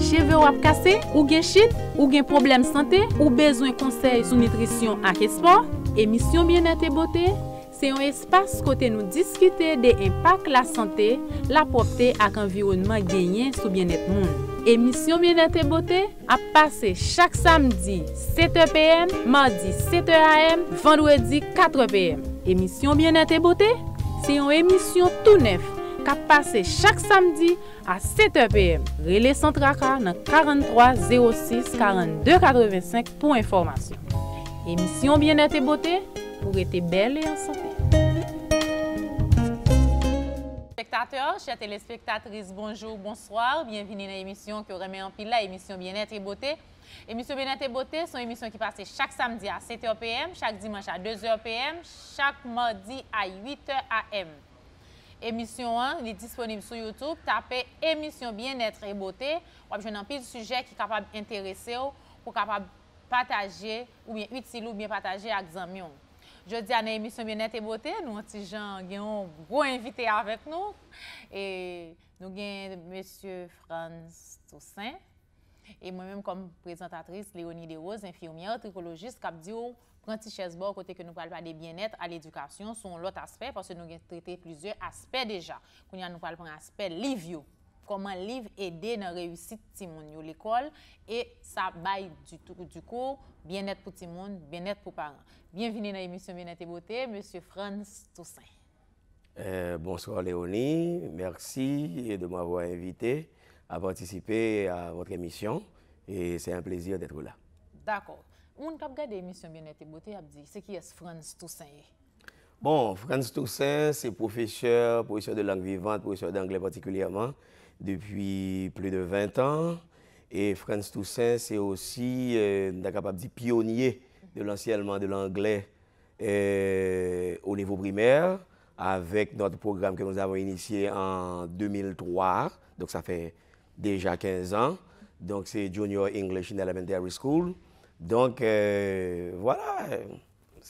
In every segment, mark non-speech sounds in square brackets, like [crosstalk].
Cheveu wap kase, ou gen chit, ou gen problem sante, ou bezwen konsey sou nitrisyon ak espo. Emisyon Biennete Bote se yon espas kote nou diskite de impak la sante, la propte ak environman genyen sou biennete moun. Emisyon Biennete Bote ap pase chak samdi 7 pm, mardi 7 am, vendwedi 4 pm. Emisyon Biennete Bote se yon emisyon tou nef. ka pase chak samdi a 7 p.m. Rele sentra ka nan 4306-4285 pou informasyon. Emisyon Bienet et Beauté, pou rete bel e ansante. Spektateur, chè telespektatris, bonjour, bonsoir, bienveni nan emisyon ki ou reme anpil la emisyon Bienet et Beauté. Emisyon Bienet et Beauté son emisyon ki pase chak samdi a 7 p.m., chak dimanche a 2 p.m., chak mardi a 8 a.m. Emisyon an, li disponib sou Youtube, tape Emisyon Bien Netre e Bote, wap jwen an pi sujè ki kapab interese ou pou kapab pataje ou bien util ou bien pataje ak zamyon. Jodi an en Emisyon Bien Netre e Bote, nou an ti jan genyon gro invite avèk nou. E nou gen M. Franz Toussaint, e mwen menm kom prezentatriz Léonie Desroses, infirmyen, otrikologis, kap diyo ou. pran bord au côté que nous nou pas des de être à l'éducation, sont l'autre aspect parce que nous nous plusieurs traité plusieurs nous déjà. Nous parlons aider aspe liv Comment Koman liv aider monde réussite et ça et du tout du, coup bien-être pour être être pour parents. Bienvenue dans l'émission Bien-être et Beauté, M. Franz Toussaint. Euh, bonsoir Léonie, merci de m'avoir invité à participer à votre émission et c'est un plaisir d'être là. D'accord on kap gade emisyon et ap di, c'est qui est Toussaint? Bon, France Toussaint, c'est professeur, professeur de langue vivante, professeur d'anglais particulièrement, depuis plus de 20 ans. Et France Toussaint, c'est aussi, on euh, capable de dire, pionnier de l'enseignement de l'anglais euh, au niveau primaire, avec notre programme que nous avons initié en 2003, donc ça fait déjà 15 ans. Donc c'est Junior English in Elementary School. Donc, euh, voilà.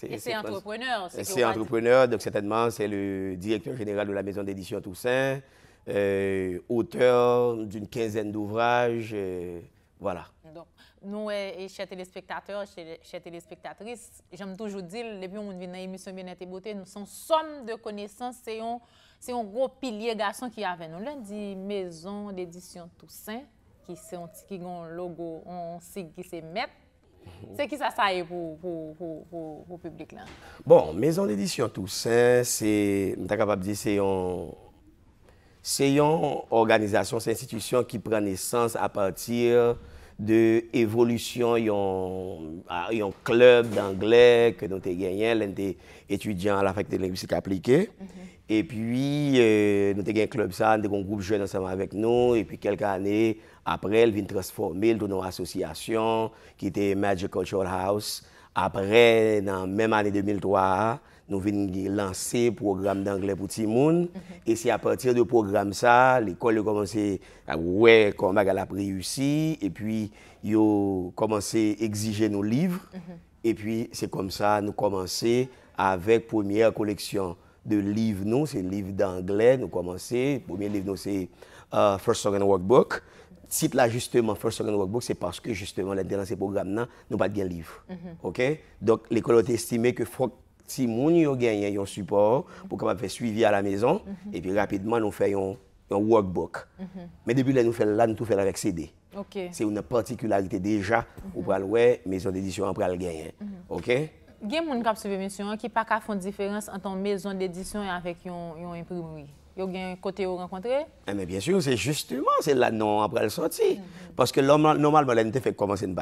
Et c'est entrepreneur. C'est entrepreneur, donc certainement, c'est le directeur général de la maison d'édition Toussaint, euh, auteur d'une quinzaine d'ouvrages, euh, voilà. Donc, nous, et chers téléspectateurs, chers téléspectatrices, j'aime toujours dire, depuis qu'on vient dans l'émission Bien-être et Beauté, nous sommes somme de connaissances, c'est un, gros pilier garçon qui avait nous. Lundi, maison d'édition Toussaint, qui, qui a un logo, on sait qui c'est mettre. Se ki sa saye wou publik lan? Bon, mezon l'edisyon tout se, se yon se yon organizasyon, se institisyon ki pre nesans apatir de évolution yon, un ah, club d'anglais que nous avons gagné, l'un des étudiants à la faculté de linguistique appliquée. Mhm. Et puis, euh, nous avons gagné un club, ça, un groupe jeune ensemble avec nous. Et puis, quelques années après, elle vient transformer dans nos associations qui était Magic Cultural House. Après, dans même année 2003, nou veni lanse program d'anglè pou ti moun, e si apatir de program sa, l'ekol yo komanse, wè, kon mag al apri yusi, e pi yo komanse exije nou liv, e pi se kom sa nou komanse avek pwemye koleksyon de liv nou, se liv d'anglè nou komanse, pwemye liv nou se First Song and Workbook, tit la justeman First Song and Workbook, se paske justeman l'interansè program nan, nou pat gen liv. Mhm. Donk l'ekol yo te estime ke fwa, Si moun yo genyen yon support, pou kama fe suivi a la mezon, mhm. e pi rapidman nou fe yon workbook. Mhm. Men debi lè nou fe lè, nou tou fe lè vek CD. Se yon particularite deja, mhm. ou pral wè, mezon dedisyon an pral genyen. Gen moun kap se ve mensyon an ki pa ka fon diferans an ton mezon dedisyon an vek yon imprimoui? côté eh, bien sûr, c'est justement, c'est là non après le sorti. Parce que normalement, l'intérêt fait commencer une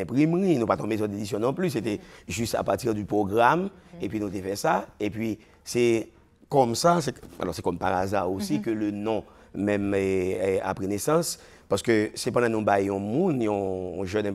imprimerie, nous pas tombé sur d'édition non plus, c'était juste à partir du programme, et puis nous avons fait ça, et puis c'est comme ça, alors c'est comme par hasard aussi mhm. que le nom même après naissance, parce que c'est pendant nous baillons moun, un jeune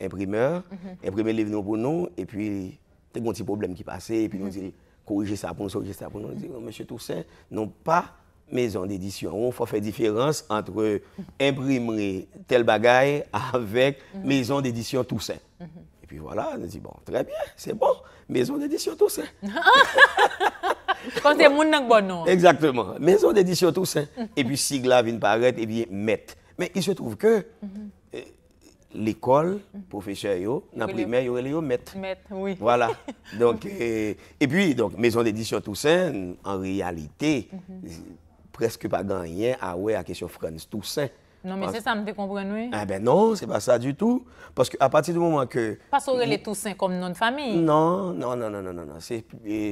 imprimeur, mhm. les livres pour nous, et puis, il y a un petit problème qui passait, et puis nous mhm. dit corriger ça pour nous, corriger ça pour nous. Dire, oh, monsieur Toussaint, non pas maison d'édition. On faut faire différence entre imprimer tel bagaille avec mhm. maison d'édition Toussaint. Mhm. Et puis voilà, on dit, bon, très bien, c'est bon, maison d'édition Toussaint. [laughs] Quand c'est bon nom. Exactement, maison d'édition Toussaint. et puis sigla vient paraître et bien mettre. Mais il se trouve que mhm l'école, mhm. professeur, yo, dans le primaire, yo, yo, maître. Maître, oui. Voilà. [laughs] Donc, euh, et puis, donc, maison d'édition Toussaint, en réalité, mhm. euh, presque pas gagné à ouais à question France Toussaint. Non, mais c'est ça, me comprendre, oui. Eh ben non, c'est pas ça du tout. Parce qu'à partir du moment que... Pas sur les Toussaint comme nom de famille. Non, non, non, non, non, non. non. C'est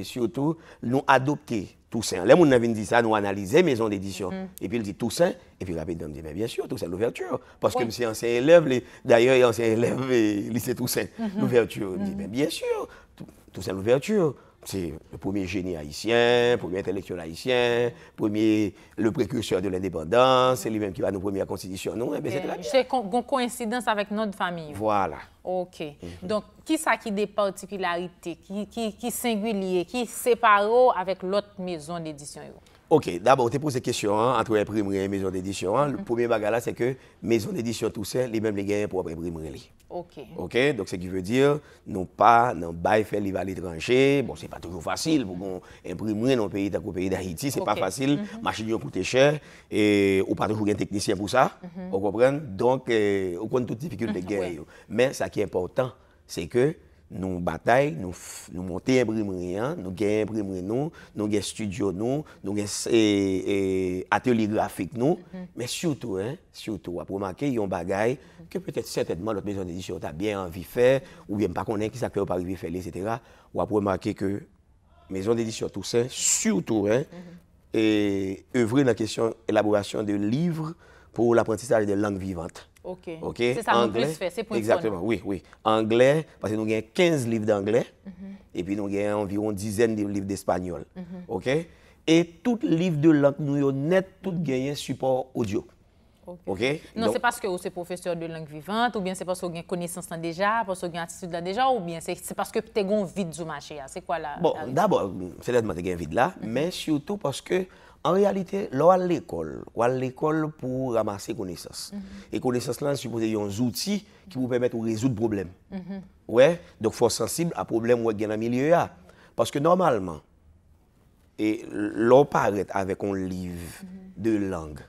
surtout, nous adopter Toussaint. Les gens ont dit ça, nous analyser maison d'édition. Mm. Et puis il dit Toussaint, et puis rapidement, dit, bien sûr, tout Toussaint, l'ouverture. Parce que c'est ancien élève, d'ailleurs, il ancien élève lycée Toussaint, mm-hmm. l'ouverture. dit, mm. bien sûr, tout Toussaint, l'ouverture. C'est le premier génie haïtien, premier intellectuel haïtien, premier, le précurseur de l'indépendance, c'est lui-même qui va nous première constitution. Non, c'est une coïncidence avec notre famille. Voilà. OK. Mhm. Donc, qui ça qui des particularités, qui, qui, singulier, qui sépare avec l'autre maison d'édition? OK. D'abord, tu poses question hein, entre imprimerie et maison d'édition. Hein. Le mhm. premier bagage là, c'est que maison d'édition Toussaint, les mêmes les pour imprimerie. Ok. Ok, donc ce qui veut dire nou pa nan bay fè li valé tranché, bon, se pa toujou fasil pou kon imprimouye nan peyi tako peyi dahiti, se pa fasil, machini ou koute chè, ou pa toujou gen teknisyen pou sa, mhm. ou kopren, donc, ou kon tout difficulte de gè yon. Men, sa ki important, se ke Nou batay, nou monte imprimre, nou gen imprimre nou, nou gen studio nou, nou gen e, e, ateli grafik nou, men mhm. surtout, hein, surtout, wap wap mwake yon bagay ke pwete certainman lout mezon de disyon ta byen anvi fè, ou yem pa konen ki sa kwe wap arivi fè li, et cetera, wap wap wap mwake ke mezon de disyon tout se, surtout, hein, mhm. evre nan kesyon elaborasyon de livre pou l'aprentisaje de lang vivante. Ok, c'est sa moun plus fè, c'est point son. Exactement, oui, oui. Anglais, parce que nous gagne 15 livres d'anglais, et puis nous gagne environ dizaines de livres d'espagnol, ok? Et tout livre de langue nous y a net, tout gagne support audio, ok? Non, c'est parce que ou c'est professeur de langue vivante, ou bien c'est parce qu'on gagne connaissance là déjà, parce qu'on gagne attitude là déjà, ou bien c'est parce que peut-être y a un vide zoumaché ya, c'est quoi la... Bon, d'abord, mm, c'est la demande de gagne vide là, mais surtout parce que En réalité, l'on à l'école, à l'école pour ramasser connaissances. Mhm. Et connaissances là, supposé des outils qui vous permettent de résoudre problème. Mhm. Ouais, donc faut sensible à problème ou dans le milieu ah. parce que normalement et l'on paraît avec un livre mhm. de langue.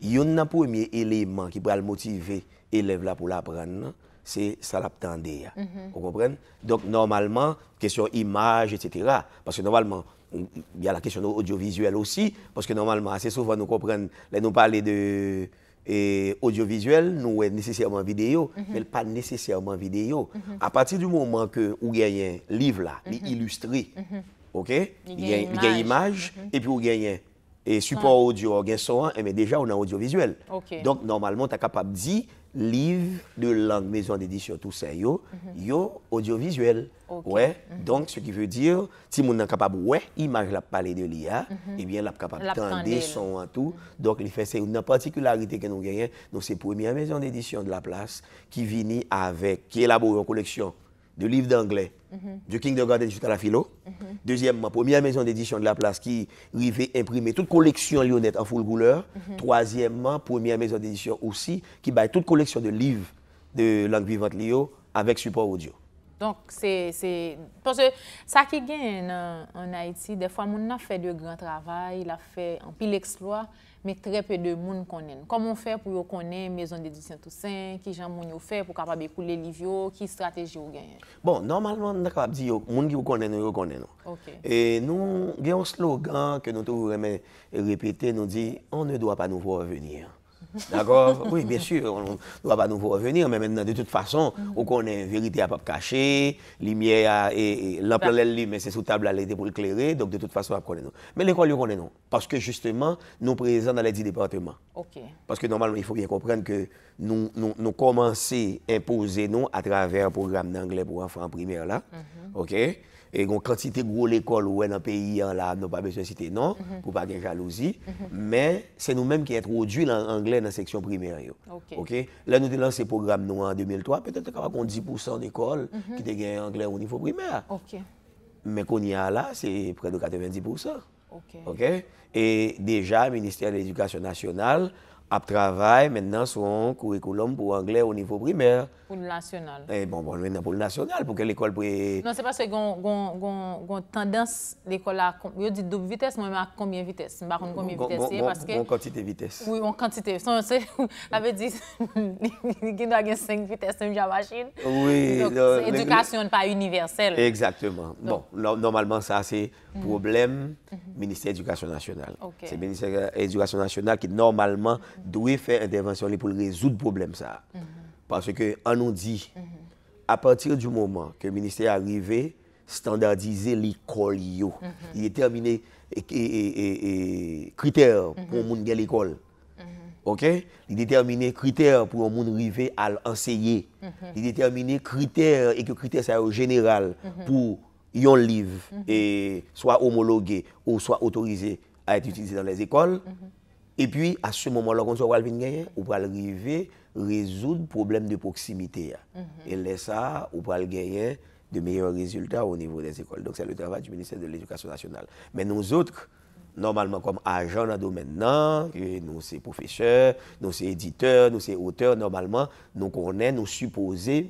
Il y a un premier élément qui peut motiver élève là pour l'apprendre, c'est ça l'attendait. Mhm. Vous comprenez Donc, normalement, question image, etc. Parce que normalement, il y a la question audiovisuelle aussi, parce que normalement, assez souvent, nous comprenons, là, nous parlons de audiovisuel, nous est nécessairement vidéo, mhm. mais pas nécessairement vidéo. Mhm. À partir du moment que vous a un livre là, illustré, OK Il y a une image, et puis y a et support audio, a gagnez son, mais eh déjà on a audiovisuel. Donc normalement, tu es capable de dire livre de langue, maison d'édition, tout ça, yo, mhm. audiovisuel. Ouais. Mhm. Donc, ce qui veut dire, si mon est capable, ouais, image la parler de l'IA, mhm. eh bien, la capable de son en tout. Donc, il fait, c'est une particularité que nous gagnons. Donc, c'est première maison d'édition de la place qui vient avec, qui élabore une collection de livres d'anglais mhm. du King de Garden jusqu'à la philo. Mhm. Deuxièmement, première maison d'édition de la place qui rivait imprimer toute collection lyonnaise en full couleur. Mhm. Troisièmement, première maison d'édition aussi qui baille toute collection de livres de langue vivante Lyon avec support audio. Donc, c'est... Parce que ça qui gagne en, Haïti, des fois, on a fait de grands travail, il a fait un pile exploit, men trepe de moun konen. Koman fe pou yo konen mezon de 2005? Ki jan moun yo fe pou kapab e koule livyo? Ki strateji yo gen? Bon, normalman nan kapab di yo, moun ki yo konen, yo yo konen. E nou gen yon slogan ke nou tou vremen repete, nou di, «On ne dwa pa nou vwa venir». D'accord Oui, bien sûr, on ne va pas nous revenir, mais maintenant, de toute façon, mm. on connaît une vérité à pas cacher, lumière, et, et bah. mais c'est sous table à l'été pour éclairer. donc de toute façon, on connaît nous. Mais l'école, on connaît nous, parce que justement, nous présents dans les 10 départements. Parce que normalement, il faut bien comprendre que nous, nous, commençons à imposer nous à travers le programme d'anglais pour enfants en primaire là, mm-hmm. OK E kon, kantite gwo l'ekol wè nan peyi an la, nou pa besye site nan, mhm. pou pa gen jalozi. Mhm. Men, se nou menm ki etre ou dwi nan anglè nan seksyon primè yo. Ok. Ok, la nou te lan se program nou an 2003, petè te kama kon 10% d'ekol mhm. ki te gen anglè ou nifo primè. Ok. Men kon ya la, se pre de 90%. Ok. Ok, e deja Ministère de l'Education nationale ap travay men nan son kou ekoulom pou anglè ou nifo primè. E bon, mwen bon, nan pou l'nasyonal pou ke l'ekol pou e... Non, se pas se gong tendans l'ekol la... Yo di doub vites, mwen mwen a kombien vites? Mwen kontite vites. Oui, mwen kontite. Sons se, ave di, gindo agen 5 vites, mwen javachine. Oui. Donc, non, edukasyon pa universelle. Eksakteman. Bon, normalman sa se mhm. problem, mhm. Ministère edukasyon nasyonal. Ok. Se Ministère edukasyon nasyonal ki normalman dwe fè intervensyon li pou l'rezout problem sa. Mm-hmm. Parce qu'on nous dit, mhm. à partir du moment que le ministère est arrivé, standardiser l'école. Mhm. Il est terminé et, critères mhm. pour mon l'école. OK Il les critères pour monde arriver à l'enseigner. Il déterminé critères et que critères ça général pour yon livre et soit homologué ou soit autorisé à être utilisé dans les écoles. Et puis à ce moment-là, quand on va va arriver résoudre problème de proximité. Mhm. Et laisser ça, pas le gagner de meilleurs résultats au niveau des écoles. Donc, c'est le travail du ministère de l'Éducation nationale. Mais nous autres, normalement, comme agents dans le domaine, nous, sommes professeurs, nous, sommes éditeurs, nous, sommes auteurs, normalement, nous connaissons, nous supposons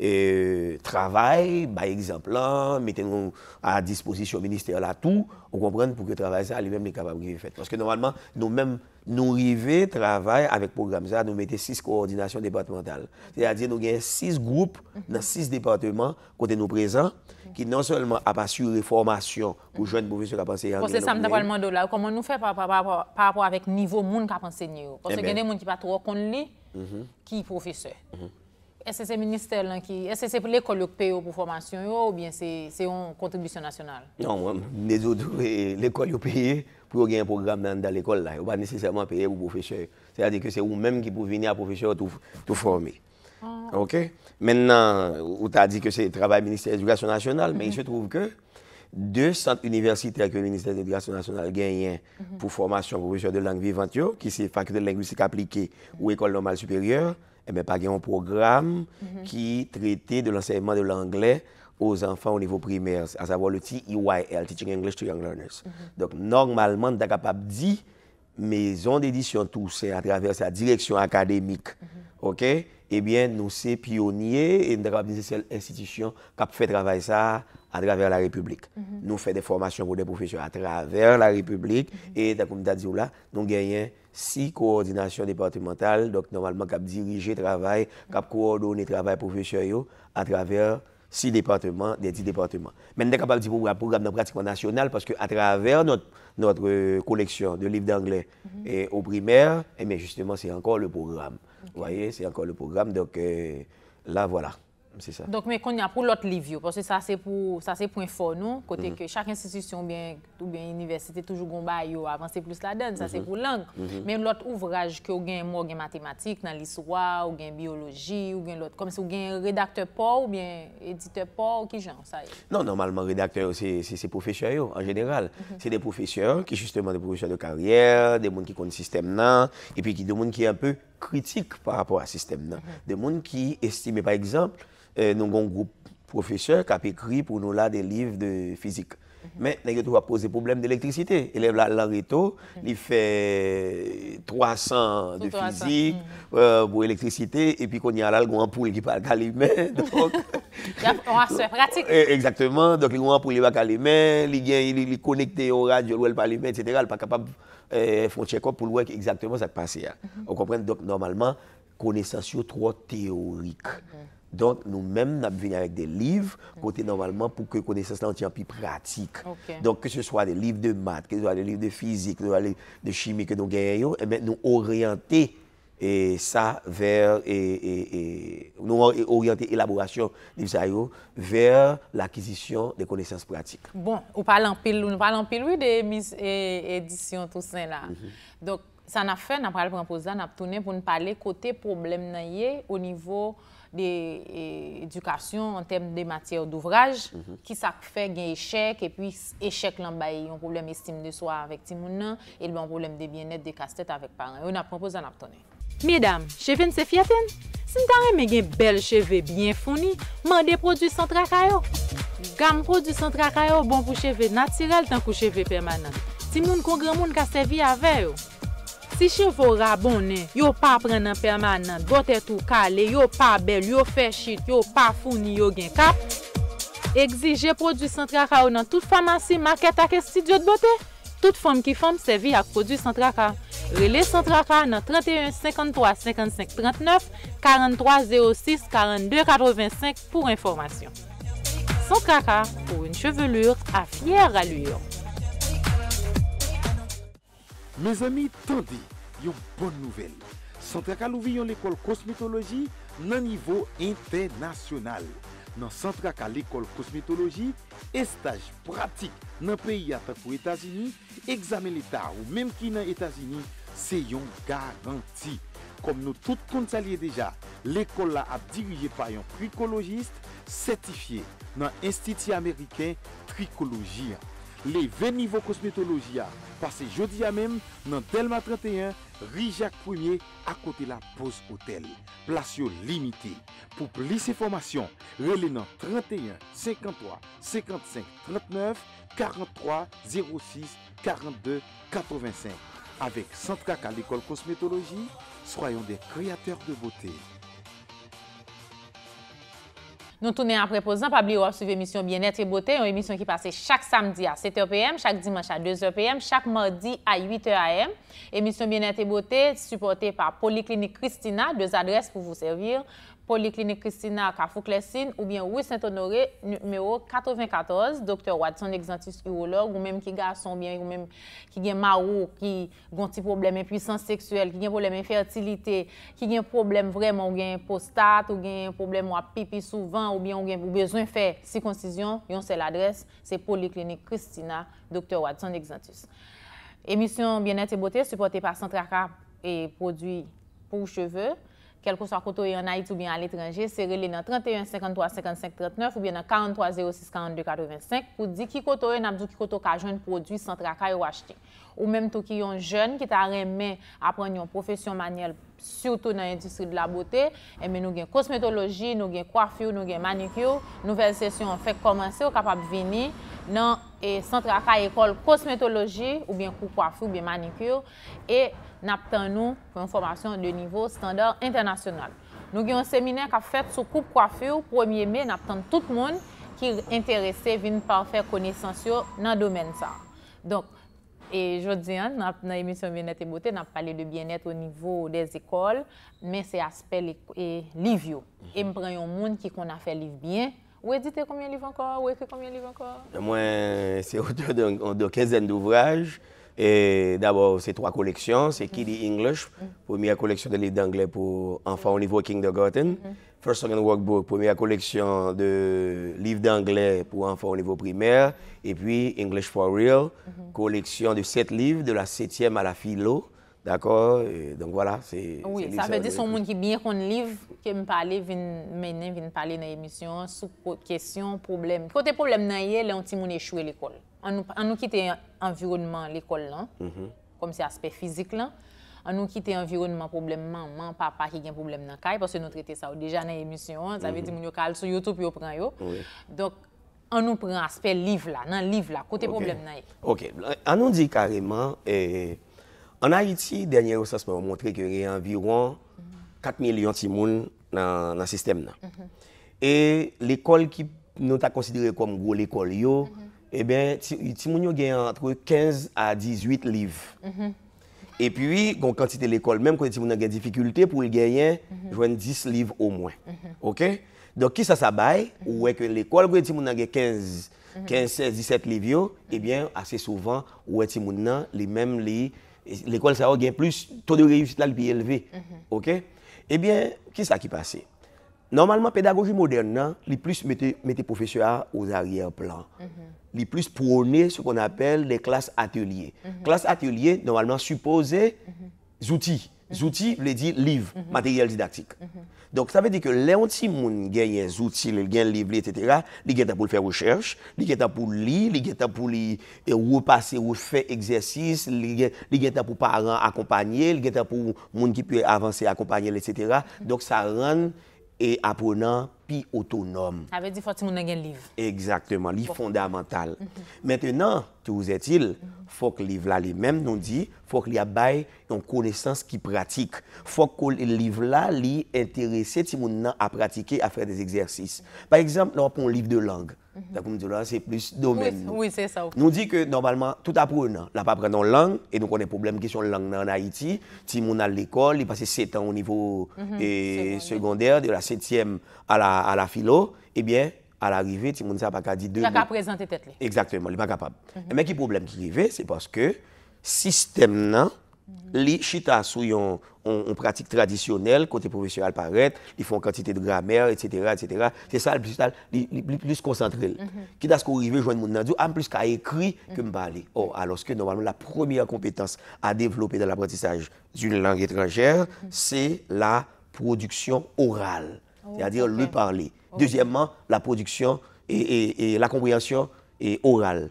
E, travay, bay egzemplan, meten nou a dispozisyon minister la tou, ou kompren pou ke travay sa alimèm ne kapab givye fet. Paske normalman nou mèm nou rive travay avèk program za, nou meten six koordinasyon departemental. Se adyen nou gen six group nan six departement kote nou prezant, ki nan selman apasyou reformasyon kou jwen profesyon kapansenye an gen nou mè. Posè sa mta palman do la, ou komon nou fè pa apwa avèk nivou moun kapansenye yo? Posè gen de moun ki patro kon li, ki profesyon. Est-ce que c'est ministère qui. Est-ce l'école qui paye pour formation ou bien c'est une contribution nationale? Non, les autres, l'école paye pour gagner un programme dans, l'école. là. pas nécessairement payer pour professeur. C'est-à-dire que c'est vous-même qui pouvez venir à professeur tout, former. Ah. OK? Maintenant, vous avez dit que c'est le travail du ministère de l'Éducation nationale, mais il mm-hmm. se trouve que deux centres universitaires que le ministère de l'Éducation nationale gagne mm-hmm. pour formation professeur de langue vivante, qui c'est faculté de linguistique appliquée ou école normale supérieure, Mwen eh pa gen yon program mhm. ki trete de l'enseyman de l'anglè ou zanfan ou nivou primers, a zavou louti EYL, Teaching English to Young Learners. Mhm. Donk, normalman, nou da kapap di, mezon dedisyon tou se atraver sa direksyon akademik, mhm. ok? Ebyen, eh nou se pionye, e nou da kapap di se sel institisyon kap fè travay sa... à travers la République. Mhm. Nous faisons des formations pour des professeurs à travers la République. Mhm. Et, comme tu as dit, nous gagnons six coordinations départementales, donc normalement, cap diriger le travail, cap coordonner le travail professionnel à travers six départements, des dix départements. Maintenant, capable de dire un programme de pratique national parce qu'à travers notre, euh, collection de livres d'anglais mhm. et au primaire, mais eh justement, c'est encore le programme. Vous voyez, c'est encore le programme. Donc euh, là, voilà. Donk men kon ya pou lot liv yo, porsè sa se pou info nou, mm-hmm. kote ke chak institisyon ou bien universite toujou gomba yo avanse plus la den, sa se pou lang. Men lot ouvraj ki ou gen mò gen matematik nan liswa, ou gen biologi, ou gen lot kom se ou gen redakteur po ou bien editeur po ou ki jan, sa yon. Non, normalman redakteur yo se profesyon yo, an jeneral. Se de profesyon ki justement de profesyon de karyer, de moun ki konti sistem nan, e pi ki de moun ki an peu... critique par rapport à ce système. Mm-hmm. Des gens qui estiment, par exemple, euh, nous avons un groupe professeur qui a écrit pour nous là des livres de physique. Mm -hmm. Mais nous avons posé problème d'électricité. Élève là, Lanreto, mm mm-hmm. il fait 300 de physique mm-hmm. euh, pour électricité, et puis qu'on y a là, il y a un poule qui parle calimé. Donc, pratique. Exactement. Donc, il y a un [laughs] eh, poule qui parle calimé, il est connecté au radio, il parle calimé, etc. Il n'est pas capable eh, font check-up pour voir exactement ce qui passe. Hein. Mhm. On comprend donc normalement, connaissance trop théorique. Mhm. Donc, nous-mêmes, nous venons avec des livres, mhm. côté normalement, pour que connaissance soient plus pratique. Donc, que ce soit des livres de maths, que ce soit des livres de physique, que ce soit des livres de chimie que nous gagnons, et eh nous orienter E sa ver e, e, e oryante e elaborasyon li zayou ver l'akizisyon de koneysyans pratik. Bon, ou palan pilou, palan pilou de mis edisyon tou sen la. Mhm. Donk, sa na fe, nan pral prampozan ap tounen pou nan pale kote problem nan ye ou nivou de edukasyon an tem de matyèr d'ouvraj ki sa kfe gen eshek e pi eshek lan bayi yon problem estime de swa vek timounan e yon problem de bienet de kastet avèk paran. Ou nan prampozan ap tounen. Medam, cheve nse fiaten? Sin tarè me gen bel cheve byen founi, mande produsantra kayo? Gam produsantra kayo bon pou cheve natirel tankou cheve permanen. Si moun kongre moun ka sevi avè yo. Si chevo rabonnen, yo pa prenen permanen, dotet ou kale, yo pa bel, yo fechit, yo pa founi, yo gen kap. Egzije produsantra kayo nan tout famansi, market ake sti diot bote? Tout fom ki fom sevi a kodu Santraka. Rile Santraka nan 31535539 4306 4285 pou informasyon. Santraka pou yon chevelur a fyer aluyon. Me zami, tande yon bon nouvel. Santraka louvi yon ekol kosmetologi nan nivou internasyonal. dans le centre de l'école cosmétologie et stage pratique dans le pays à travers pour les États-Unis, examen l'État ou même qui dans les États-Unis, c'est une garantie. Comme nous tous connaissons déjà, l'école est a par un tricologiste certifié dans l'Institut américain Tricologie. Les 20 niveaux a. Passé jeudi à même dans Delma 31, Rijac 1er de la Pose Hôtel. place limité. pour plus d'informations, relève dans 31 53 55 39 43 06 42 85. Avec à l'école cosmétologie. soyons des créateurs de beauté. Nous tournons après préposant, pas oublier de suivre l'émission Bien-être et Beauté, une émission qui passe chaque samedi à 7h PM, chaque dimanche à 2h PM, chaque mardi à 8h AM. Émission Bien-être et Beauté supportée par Polyclinique Christina, deux adresses pour vous servir. Poliklinik Kristina, Kafouklesin, ou bien Ouïe Saint-Honoré, numéro 94, doktor Wadson-Exantis, uolog, ou mèm ki gason, ou mèm ki gen marou, ki gonti probleme pwisan seksuel, ki gen probleme fertilite, ki gen probleme vremen, ou gen postat, ou gen probleme wapipi souvan, ou bien ou gen pou bezon fè, si konzizyon, yon se l'adres, se Poliklinik Kristina, doktor Wadson-Exantis. Emisyon Bien-être-Beauté, supporté par Santraca, et produit pour cheveux. kel ko sa koto yon hait ou bin al etranje, se rele nan 31-53-55-39 ou bin nan 43-06-42-85 pou di ki koto yon apdou ki koto ka joun prodwi san tra ka yo achete. Ou menm to ki yon joun ki ta reme apren yon profesyon manyele Soutou nan endistri de la bote, e men nou gen kosmetologi, nou gen kwafyo, nou gen manikyo. Nouvel sesyon an fek komanse ou kapap vini nan sentra akal ekol kosmetologi ou gen kwafyo, gen manikyo. E nap tan nou konformasyon de nivou standar internasyonal. Nou gen an seminer kap fek sou kwafyo, premier me nap tan tout moun ki interese vin pa fek konesansyo nan domen sa. Et aujourd'hui, dans l'émission Bien-être et Beauté, on a parlé de bien-être au niveau des écoles, mais c'est l'aspect et livre. Mhm. Et je prends un monde qui qu'on a fait livre bien. Vous édité combien de livres encore Ou écrit combien de livres encore Moi, c'est autour de, quinzaine d'ouvrages. Et d'abord, c'est trois collections. C'est Kiddy mhm. English, mhm. première collection de livres d'anglais pour enfants au niveau Kindergarten. First Second Workbook, première collection de livres d'anglais pour enfants au niveau primaire, et puis English for Real, mhm. collection de sept livres, de la septième à la philo. D'accord Donc voilà, c'est. Oui, ça veut dire que monde qui bien qu'on livre, qui me parler, maintenant, vient parler dans l'émission, sous question, problème. Côté problème, il y a un petit monde échoué à l'école. En nous, nous quitte l'environnement, l'école, là, mhm. comme c'est aspect physique, là. An nou ki te environman problem man, man, papa ki gen problem nan kay, paswe nou trete sa ou deja nan emisyon, sa ve ti moun yo kal sou, yo tou pi yo pran yo. Dok, an nou pran aspe liv la, nan liv la, kote problem nan e. Ok, an nou di kariman, eh, an a iti, denye rostas moun montre ki re environ 4 mhm. milyon mhm. mhm. eh ti moun nan sistem nan. E l'ekol ki nou ta konsidere kom go l'ekol yo, e ben, ti moun yo gen entre 15 a 18 liv. Mm-hmm. E pwi, kon kantite l'ekol menm kon eti mounan gen difikulte pou li genyen mhm. jwen 10 liv o mwen. Mhm. Ok? Don ki sa sabay, wèk l'ekol kon eti mounan gen 15, 16, 17 liv yo, ebyen, ase souvan, wèk ti mounan li menm li, l'ekol sa wò gen plus, ton de reyus la li biye leve. Ok? Ebyen, eh ki sa ki pase? Normalman, pedagogi modern nan, li plus mette profesyora ou zaryer plan. Ok? Mhm. les plus prôner ce qu'on appelle les classes ateliers. Mhm. Classes ateliers, normalement, supposent des outils. Mm Outils, les dire livres, mhm. matériel didactique. Mhm. Donc, ça veut dire que les petits monde gagnent des outils, gagnent des livres, etc., ils gagnent pour faire recherche, ils gagnent pour lire, ils gagnent pour repasser, refaire exercice, ils gagnent pour parents accompagner, ils gagnent pour monde qui peuvent avancer, accompagner, etc. Donc, ça rend e aponan pi otonom. Awe di fwa ti mounen gen liv. Eksaktman, li fondamental. Mètènan, mhm. tou zè til, mhm. fwa k li liv la li. Mèm nou di, fwa k li abay yon konesans ki pratik. Fwa k li liv la li enterese ti mounen a pratike a fè des eksersis. Par ekzamp, nou apon liv de lang. Da mhm. koum djou la, se plus domen. Oui, c'est ça. Nou di ke normalman, tout apre nan, la pa prenan lang, e nou konen problem kishon lang nan Haiti, ti moun al l'ekol, li pase setan ou nivou mhm, e, sekondèr, de la setyem a la filo, e eh bien, al arrive, ti moun sa pa kadi de... La ka prezante tet li. Exactement, li pa kapab. Mhm. E eh men ki problem krive, se paske, sistem nan, Li chita sou yon pratik tradisyonel, kote profesyonel paret, li fon kratite de gramer, etc., etc. Se sal, li plus konsantrel. Mhm. Ki das ko rive joun moun nan diyo, am plus ka ekri ke mba li. Or, aloske normalman la premier kompetans a devlopi dan l'apratisaj d'une lang etranjere, mhm. se la produksyon oral, yadir oh, li parli. Dezyemman, la produksyon e la kompryansyon e oral.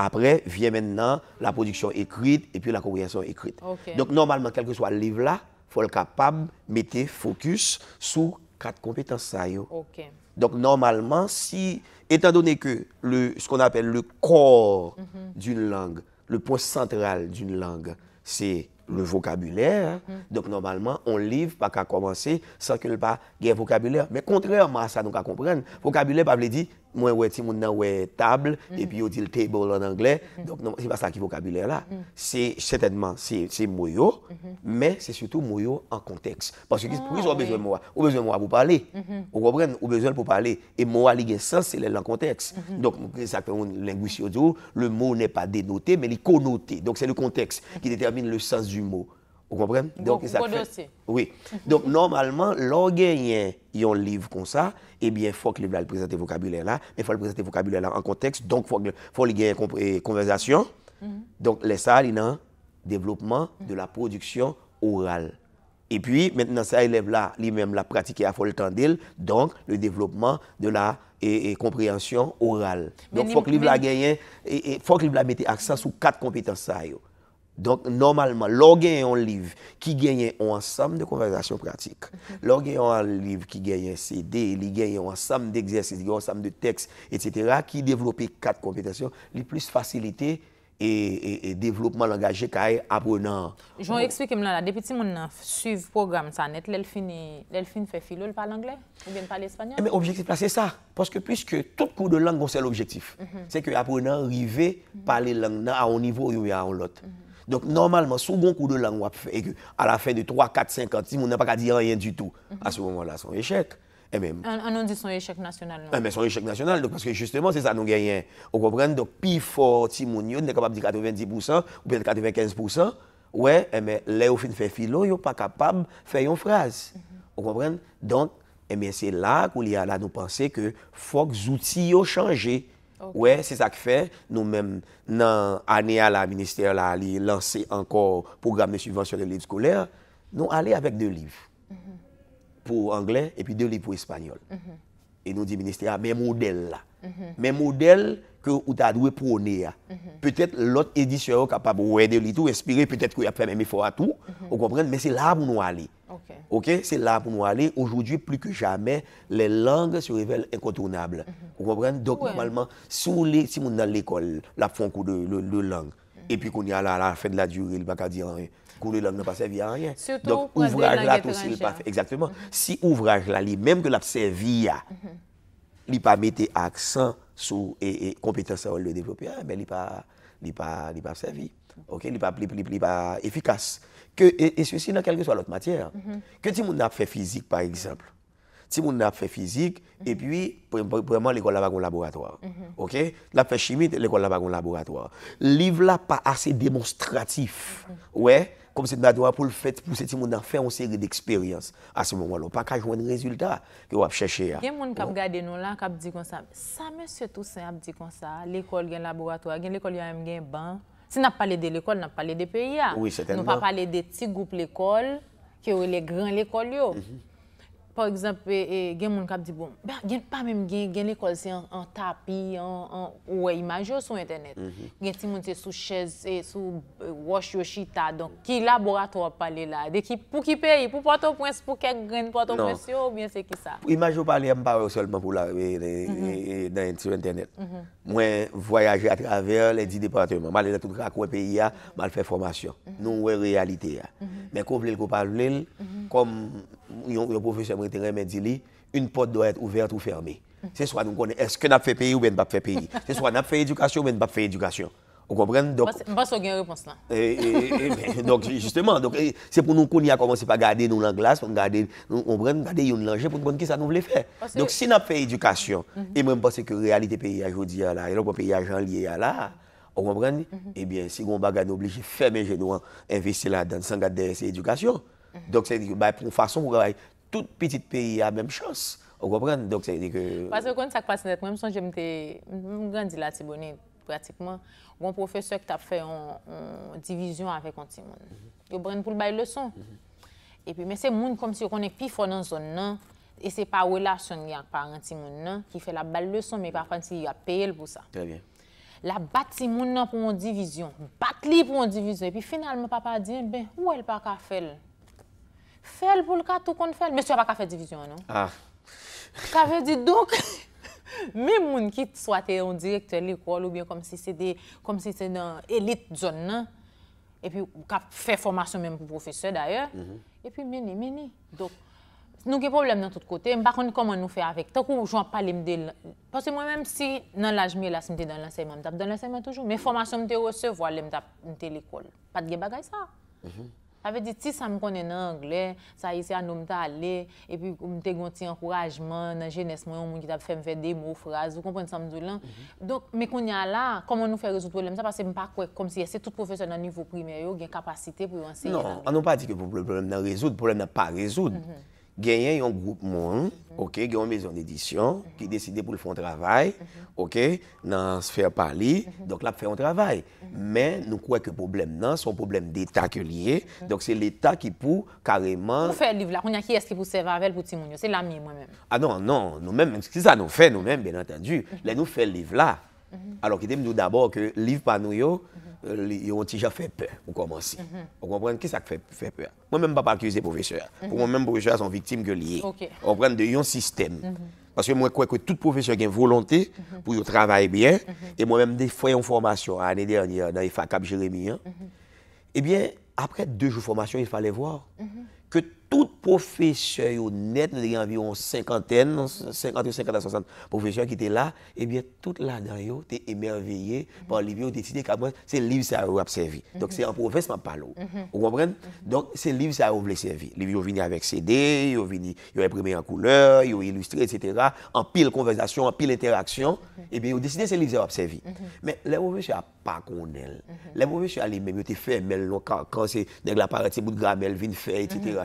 apre, vye mennen, la prodiksyon ekrite, epi la kongresyon ekrite. Ok. Donk normalman, kelke swa liv la, fol kapab mette fokus sou kat kompetansay yo. Ok. Donk normalman, si, etan donne ke, le, skon apel, le kor mhm. d'une lang, le pos sentral d'une lang, se le vokabuler, mhm. donk normalman, on liv pa ka komanse, sakil pa gen vokabuler, men kontrèrman sa nou ka kompren, vokabuler pa vle di, moi ouais si mon ouais table et puis on dit table en anglais mhm. donc c'est pas ça qui vocabulaire là mhm. c'est certainement c'est c'est moyo mhm. mais c'est surtout moyo en contexte parce que pour ils ont ah, besoin de moi ont besoin de moi pour parler vous comprenez ont besoin pour parler et moi il y a sens c'est le contexte donc ça que linguiste le mot n'est pas dénoté mais il est connoté donc c'est le contexte qui détermine le sens du mot Ou kompreme? Ou kode se. Oui. Donc [laughs] normalement, lor genyen yon liv kon sa, ebyen fok li vla prezente vokabile la, men fok li prezente vokabile la an konteks, donk fok li genyen konversasyon. Donk le sa li nan devlopman de la produksyon oral. Epyi, men nan sa li vla, li menm la pratike a fol kandil, donk le devlopman de la e kompreyansyon oral. Donk fok li vla genyen, e fok li vla mette aksan sou kat kompetans sa yo. Donk normalman, lor gen yon liv ki gen yon ansam de konversasyon pratik, lor gen yon liv ki gen yon CD, li gen yon ansam de eksersis, li gen yon ansam de tekst, etc., ki devlopi kat konversasyon li plus fasilite e, e, e devlopman langaje ka e aprenan. Joun eksplike mla la, depi ti moun nan suv program sa net, lel fin fe filol palangle ou gen pale espanyol? Eme eh objektif la, se sa, poske piske tout kou de langon se l'objektif, mm-hmm. se ke aprenan rive pale lang nan a yon nivou yon yon lote. Donc, normalement, sous bon coup de langue, que à la fin de 3, 4, 5 ans, on n'a pas qu'à dire rien du tout, mhm. à ce moment-là, c'est un échec. Et même, on, on dit son échec national. Non? Mais eh son échec national, donc, parce que justement, c'est ça nous gagnons. Vous comprenez Donc, plus fort, on est capable de dire 90% ou bien 95%, ouais, mais les au fin fait filo, ils sont pas capable de faire une phrase. On mhm. Vous comprenez Donc, eh c'est là qu'on y a nous penser que faut que les outils ont changé Ouè, se sa k fè, nou mèm nan anè a la ministère la li lansè ankor programme subvensyon de liv skolè, nou alè avèk de liv pou anglè epi de liv pou espanyol. E nou di ministère, mè model la, mè model ke ou ta dwe pounè a. Petèt lot edisyon kapab wè de litou, espirè petèt kou ya prèm mè mè fò a tou, ou kompren, mè se la moun ou alè. OK, c'est là pour nous aller. Aujourd'hui, plus que jamais, les langues se révèlent incontournables. Mhm. Vous comprenez Donc, normalement, si on a dans l'école, la font cours de, langue, mhm. et puis qu'on y a la, à la fin de la durée, il va pas dire rien cours de langue n'a pas servi à rien. Donc, ouvrage là, tout pas fait. Exactement. Mhm. Si ouvrage là, même que l'a servi à, il pas mettre accent sur et, compétences compétence à le développer, hein, mais il pas, il pas, pas servi. OK, il pas, il pas efficace. E sou si nan kelke sou alot matyè. Ke ti moun nan ap fè fizik, par eksemple. Ti moun nan ap fè fizik, epi pou yaman l'ekol la bagon laboratoire. Ok? Nan ap fè chimite, l'ekol la bagon laboratoire. Liv la pa ase demonstratif. Mm-hmm. Ouè, kom se nan do ap pou l'fèt, pou se ti moun nan fè an seri d'eksperyans. Ase moun walo, pa kajwen nè rezultat ki wap chèche ya. Gen moun kap gade nou la, kap di kon sa, sa men sè tou sen ap di kon sa, l'ekol gen laboratoire, gen l'ekol yon yon gen ban, Si nap pale de l'ekol, nap pale de peyi ya. Nou pa pale de ti goup l'ekol ki ou e le gran l'ekol yo. Mm-hmm. Par exemple, e, e, gen moun kap di bom, gen pa mèm gen l'ekol se an tapi, an ouwe imajo sou internet. Mhm. Gen si moun te sou chèze, e, sou wòsh yò shita, ki laborator pale la, de ki pou ki peyi, pou pato pwens, pou kek gren pato non. pwens yo, ou bien se ki sa? Imajo pale m paro selman pou la mhm. dan sou internet. Mhm. Mwen voyaje atraver lè di departement. Mwen lè lè tout kwa kwe peyi ya, mwen lè fè formasyon. Nou wè realite ya. Mè kouplel kou pale lè, koum... yon profesyonel mwen te remedi li, yon pot doy et ouverte ou ferme. Se swa nou konen, eske nap fe peyi ou ben pap fe peyi. Se swa nap fe edukasyon ou ben pap fe edukasyon. Ou kompren, dok... Mba so gen yon repons lan. Dok, justement, se pou nou koni a komanse pa gade nou lan glas, pou nou gade yon lanje, pou nou konen ki sa nou vle fe. Dok, si nap fe edukasyon, e mwen mpase ke realite peyi a jodi a la, e lopo peyi a jan liye a la, ou kompren, mhm. ebyen, eh si goun bagan oblige ferme genouan investi la dan san gade se eduk Donc, c'est dire, bah, pour façon, pour tout petit pays a la même chose, Vous comprenez? Donc, c'est dire que. Parce que quand ça passe net, moi, je me grandi là, Tibonite, pratiquement. un professeur qui a fait une division avec un petit monde. Il a pour le leçon. Mhm. Et puis, mais c'est monde comme si on est plus fort dans la zone, non? Et c'est pas relation avec petit monde qui fait la belle leçon, mais parfois, il a payé pour ça. Très bien la bâti pour une division, battre pour une division. Et puis finalement, papa a dit, eh ben, où elle pas qu'à fait ?» Fèl pou lka tou kon fèl. Mè sè pa ka fè divizyon nou. Ah. Ka fè di dok. [laughs] Mè moun ki sou ate yon direktor l'ekol ou bien kom si se de, kom si se de elit zon nan. Non? E pi ou ka fè formasyon mèm pou profeseur d'ayè. Mm-hmm. E pi mè ni, mè ni. Dok. Nou ki problem nan tout kote. M bakon koman nou fè avèk. Takou jouan pa lèm de l... Posi mwen mèm si nan l'aj mè las mèm te dan l'enseyman mdap. Dan l'enseyman toujou. Mè formasyon mdè recevwa lèm dap mdè l'ekol. Pat ge bag Tavè di ti sa m konen nan angle, sa yisi anou m ta ale, epi m te gonti ankorajman, nan jenes mwen yon moun ki ta fèm fèm de mou fraz, ou kompwen samdou lan. Donk, mè kon ya la, koman nou fè rezoud problem sa, pa se m pa kwek kom si yese tout profesyon nan nivou primeryo, gen kapasite pou yon se yon angle. Non, anou pa di ke problem nan rezoud, problem nan pa rezoud. a un groupe monde OK qui une maison d'édition qui décide décidé pour le faire un travail OK dans faire parler donc là fait un travail mais nous croyons que le problème non un problème d'état que lié donc c'est l'état qui pour carrément Vous faites livre là on a qui est-ce qui vous sert avec pour petit c'est l'ami moi même Ah non non nous même ce que ça nous fait nous même bien entendu nous faisons le nous fait livre là mhm. alors qu'il nous d'abord que livre pas nous ils ont déjà fait peur pour commencer. Mm comprendre Vous mhm. qui ça fait, peur Moi-même, je ne pas accuser les professeurs. Pour mhm. moi-même, les professeurs sont victimes que liés. On prend de un système. Mhm. Parce que moi, je crois que tout professeur a une volonté pour travailler bien, et moi-même, des fois, une formation l'année dernière dans les FACAP Jérémy, hein. eh bien, après deux jours de formation, il fallait voir Tout profesyon yon net, yon 50, 50-60 profesyon ki te la, ebyen tout eh la dan yon te emmerveye pan libyon de ti de ka mwen, se liv sa rou ap se vi. Dok se an profesyon pa lou. Ou kompren? Dok se liv sa rou vle se vi. Liv yon vini avek CD, yon vini, yon reprimi an kouleur, yon ilustre, etc. An pil konversasyon, an pil interaksyon, ebyen yon de ti de se liv sa rou ap se vi. Men, le profesyon a pa konel. Le profesyon a li mèm, yon te fè mèl lò, kan se deg la parat, se bout gramel, vin fè, etc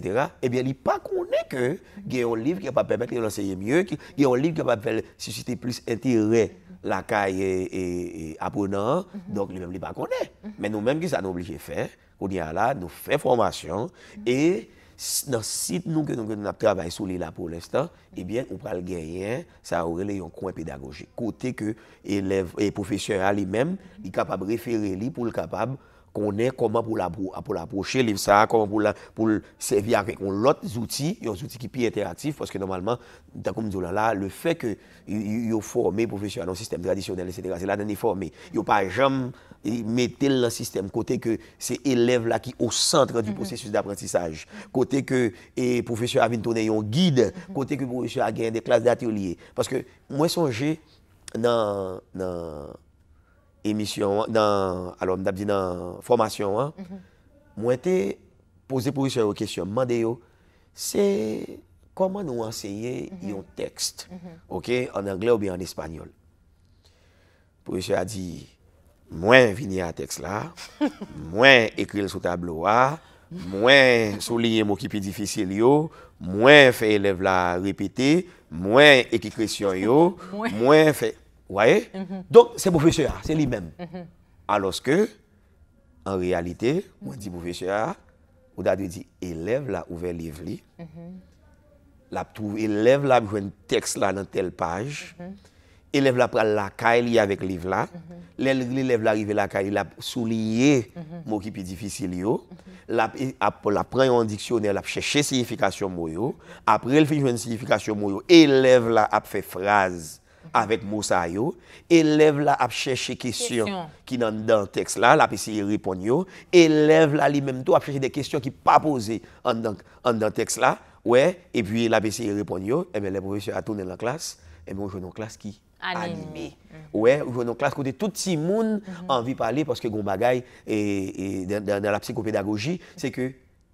Lè pa konè ke genyo liv ki ap ap ap pèpèk lè yon anseye myè, ki genyo liv ki ap ap ap sè sijite plus entire lakay ap rè. Donk lè mèm lè pa konè. Men nou mèm ki sa n'oblige fè, nou fèn fòmasyon, e nan sit nou ke nou ke nou nap travèy sou lè la pou lè stè, e bèk w pral genyè sa wè lè yon kwen pedagogè. Kote ke e profesyonè alè mèm, lè kapap referè lè pou lè kapap konè koman pou l'aproche, pou l'aproche l'ivsara, pou l'ot zouti, yon zouti ki pi interaktif, pwoske normalman, le fèk yon forme profesyon anon sistem tradisyonel, yon pa jom metel lan sistem, kote ke se elev la ki o sentre di mhm. prosesus d'aprentisaj, kote ke e, profesyon avin tonen yon guide, mhm. kote ke profesyon agen de klas dati ou liye, pwoske mwen sonje nan... emisyon an, dan, alo mdap di nan formasyon an, mwen mm-hmm. te pose pou yse yo kesyon mm-hmm. mande mm-hmm. [laughs] yo, se koman nou anseye yon tekst, ok, an Angle ou bi an Espanyol. Pou yse a di, mwen vini an tekst la, mwen ekri l sou tablo a, mwen sou linye mou ki pi difisil yo, mwen fe elev la repite, mwen ekikresyon yo, mwen fe... Woye, mhm. donk se mou fese a, se li menm. Aloske, an realite, mwen di mou fese a, ou dadi di, elev la ouve liv li, lap tou, elev la mwen jwen tekst la nan tel paj, mhm. elev la pral la ka li avek liv la, lev mhm. la rive la ka li, lap sou liye mou ki pi difisi li yo, lap pran yon diksyonel, lap chèche signifikasyon mou yo, ap rel finjwen signifikasyon mou yo, elev la ap fè fraz, avec Moussa élève là a cherché question qui dans dans texte là, la PC répondre yo, élève là lui-même tout a cherché des questions qui pas posées en dans en texte là, ouais, et puis la PC répondre yo, et eh bien les professeurs a tourné la classe, et eh bien on dans classe qui animé. Mm-hmm. Ouais, ou dans classe côté tout petit monde mm-hmm. envie parler parce que gon bagaille et, dans, la psychopédagogie, c'est que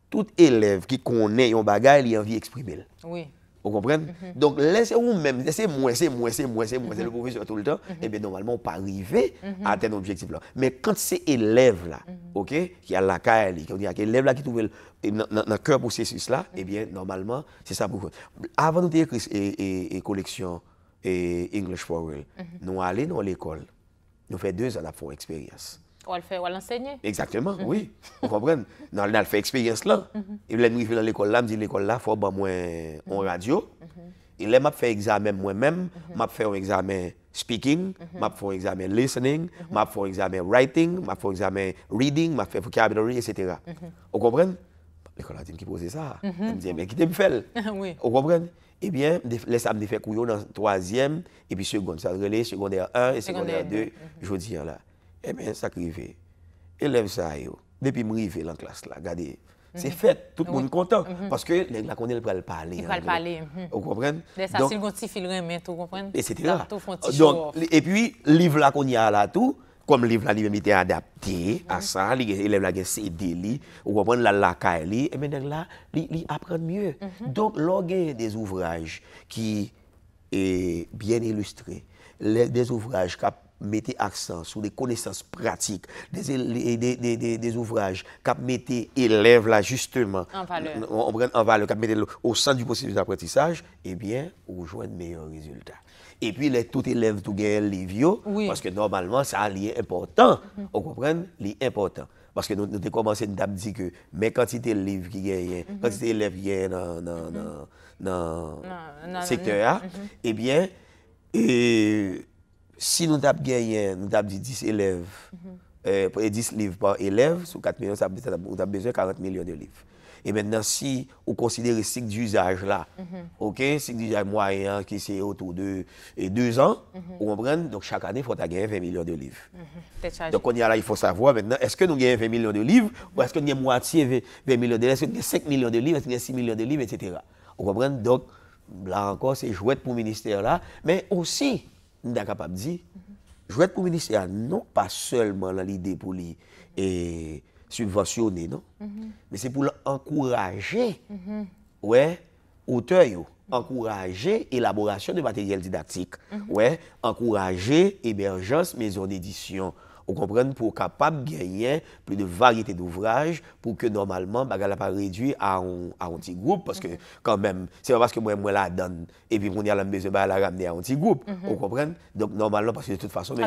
tout élève qui connaît un bagaille, il a envie d'exprimer. Oui. Vous comprenez mhm. Donc, laissez-vous même, laissez moi, c'est moi, c'est moi, c'est moi, c'est le mhm. professeur tout le temps. Mhm. Et eh bien, normalement, on pas arriver à atteindre l'objectif là. Mais quand c'est élève là, OK, qui a la caille, qui a l'élève là qui trouve le cœur processus là, et eh bien, normalement, c'est ça pour Avant nous écrire et, et, collection et English for Real, nous allons dans l'école, nous faisons deux ans pour expérience. On va mhm. le faire, on va Exactement, oui. on comprend Non, elle a fait expérience là. Mm -hmm. Et là, je dans l'école là, je me dis l'école là, il faut que moins mhm. en radio. Mhm. Et là, je fais examen moi-même, je fais un examen speaking, je fais un examen listening, je fais un examen writing, je fais un examen reading, je fais vocabulary, etc. on comprend L'école a dit qui posait ça. Elle me dit, mais qui te fait? [laughs] oui. Vous comprenez? Eh bien, les me fait couillon dans le troisième, et puis seconde, ça relais, secondaire 1 et secondaire 2, je dis hein, là. Emen, eh sa krive, elem sa yo. Depi mrive lan klas la, gade. Se fet, tout moun kontak. Paske, neg lakonel pral pale. Pral pale. Ou kompren? Desa sil kon ti fil remen, tou kompren? E sè te la. Tou fon ti chor. E pi, liv lakon ya la tou, kom liv la liven mi te adapte, asan, li lev lage sede li, ou kompren, la laka li, emen neg la, li apren mye. Don, logè des ouvraje ki e bien ilustre. Des ouvraje kap mette aksan sou de konesans pratik des ouvraj kap mette elev la justeman an valeur kap mette lo ou san du posisyon apretisaj e eh bien ou jwen meyon rezultat e pi le tout elev tou gen li vyo, paske normalman sa li important, ou kompren li important, paske nou de komanse dap di ke, men kantite elev ki gen kantite elev ki gen nan sektor a e bien e si nous avons gagné, nous avons 10 élèves, 10 mhm. euh, livres par élève, sur 4 millions, nous avons besoin de 40 millions de livres. Et maintenant, si on considérez le cycle d'usage là, mm OK, cycle d'usage moyen qui c'est autour de 2 ans, mhm. vous comprenez, donc chaque année, il faut gagner 20 millions de livres. Mhm. Donc, on y a là, il faut savoir maintenant, est-ce que nous gagnons 20 millions de livres ou est-ce que nous gagnons moitié 20, millions de livres, est-ce que nous gagnons 5 millions de livres, est-ce que nous 6 millions de livres, etc. On comprend, donc, là encore, c'est jouet pour le ministère là, mais aussi, da kapap di, jwèd pou menisyan, nou pa sèlman la li depou li, e subvensyonè, nou, me se pou l'enkourajè, ouè, ou tè yo, enkourajè, elaborasyon de materiel didaktik, ouè, enkourajè, eberjans, mezounedisyon, Vous comprenez Pour capable de gagner plus de variété d'ouvrages pour que normalement, soit pas réduit à un, à un petit groupe parce que quand même, c'est pas parce que moi, moi la donne et puis on y a besoin de la ramener à un petit groupe. Mhm. Vous comprenez Donc normalement, parce que de toute façon, les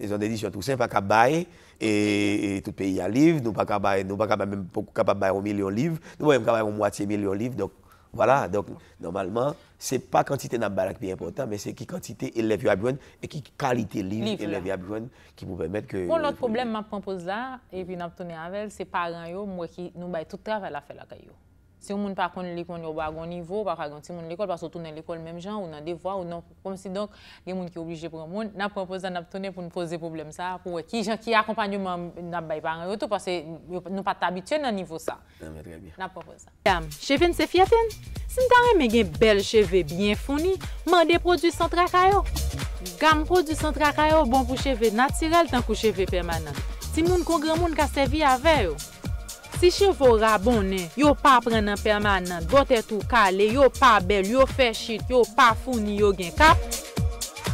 éditions d'édition tout simple, pas qu'à bailler et, tout pays a livre, nous pas qu'à nous pas qu'à même pas un million de livres, nous pas capable une un moitié million de livres. Donc voilà, donc normalement. Se pa kantite nan barak biye impotant, me se ki kantite eleve yo abjwen, e ki kalite live eleve yo abjwen, ki mou vemet ke... Bon, lot problem map pampoz la, e pi nap tounen avèl, se paran yo, mwen ki nou bay tout travèl a fèl akay yo. Si ou moun pa kon l'ekon yo bagon nivou, pa kon ti moun l'ekol, pa sotoun nan l'ekol menm jan, ou nan devwa, ou nan... Kom si donk, gen moun ki oblije pran moun, nan propoza nan ap tounen pou nou poze problem sa, pou wè ki jen ki akompanyou nan bay paran yo tou, pase nou pat abituen nan nivou sa. Nan mè trè bie. Nan propoza. Gam, cheven se fiaten? Sin tarè mè gen bel cheve byen founi, man de produsant trakayo? Gam produsant trakayo bon pou cheve natiral tan ko cheve permanan. Ti moun kon gen moun ka sevi avè yo? Si chevoura bonen, yo pa pren nan perman nan dotet ou kalen, yo pa bel, yo fechit, yo pa founi, yo gen kap,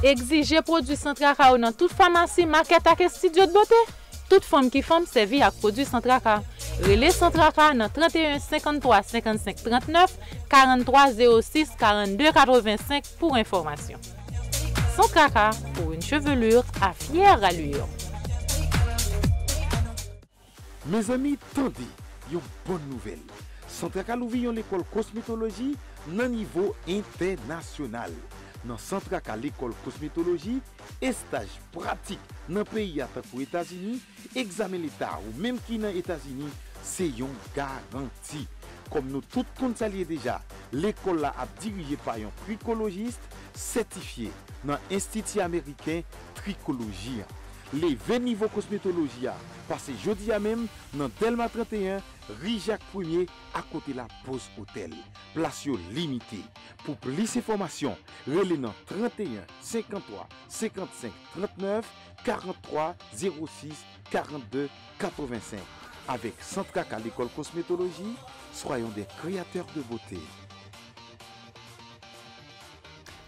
egzije prodwisantra ka ou nan tout famansi market ak esti diot bote, tout fom ki fom sevi ak prodwisantra ka. Rile santra ka nan 31535539 4306 4285 pou informasyon. Santra ka pou un chevelur a fyer aluyon. Mes amis, a une bonne nouvelle. Centrale école l'école cosmétologie nan niveau international. Dans qu'à l'école cosmétologie, et stage pratique dans pays à aux États-Unis, examen l'État ou même qui dans États-Unis, c'est une garantie. Comme nous tous savions déjà, l'école a dirigée par un tricologiste certifié dans l'Institut américain Tricologie. Les 20 niveaux ya. Pase jeudi à même dans Delma 31, Rijak 1er de la Pose Hotel. place limité. pour plus d'informations, rele dans 31 53 55 39 43 06 42 85. Avec Avek à l'école cosmétologie, soyons des créateurs de beauté.